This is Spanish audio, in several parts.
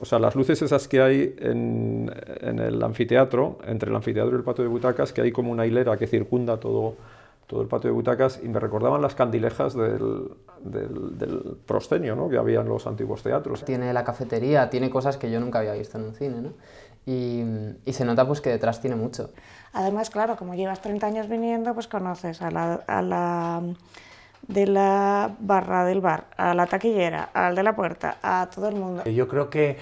o sea, las luces esas que hay en, el anfiteatro, entre el anfiteatro y el patio de butacas, que hay como una hilera que circunda todo, todo el patio de butacas, y me recordaban las candilejas del, del, proscenio ¿no? que había en los antiguos teatros. Tiene la cafetería, tiene cosas que yo nunca había visto en un cine, ¿no? Y, se nota pues que detrás tiene mucho. Además, claro, como llevas 30 años viniendo, pues conoces a la de la barra del bar, a la taquillera, al de la puerta, a todo el mundo. Yo creo que,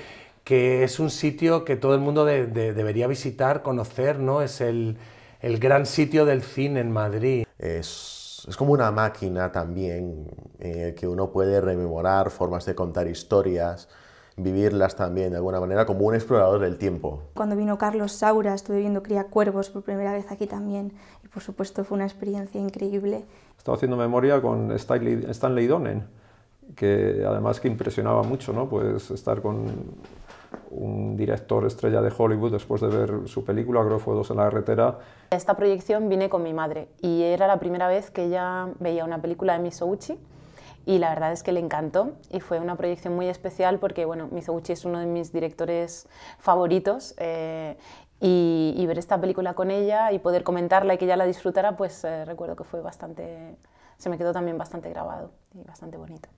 que es un sitio que todo el mundo debería visitar, conocer, ¿no? Es el, gran sitio del cine en Madrid. Es, como una máquina también, eh, que uno puede rememorar formas de contar historias, vivirlas también de alguna manera como un explorador del tiempo. Cuando vino Carlos Saura estuve viendo Cría Cuervos por primera vez aquí también y por supuesto fue una experiencia increíble. Estaba haciendo memoria con Stanley, Donen, que además que impresionaba mucho, ¿no? Pues estar con un director estrella de Hollywood después de ver su película Agrofuegos en la carretera. Esta proyección vine con mi madre y era la primera vez que ella veía una película de Misouchi y la verdad es que le encantó y fue una proyección muy especial porque, bueno, Mizoguchi es uno de mis directores favoritos eh, y, ver esta película con ella y poder comentarla y que ella la disfrutara, pues eh, recuerdo que fue bastante, se me quedó también bastante grabado y bastante bonito.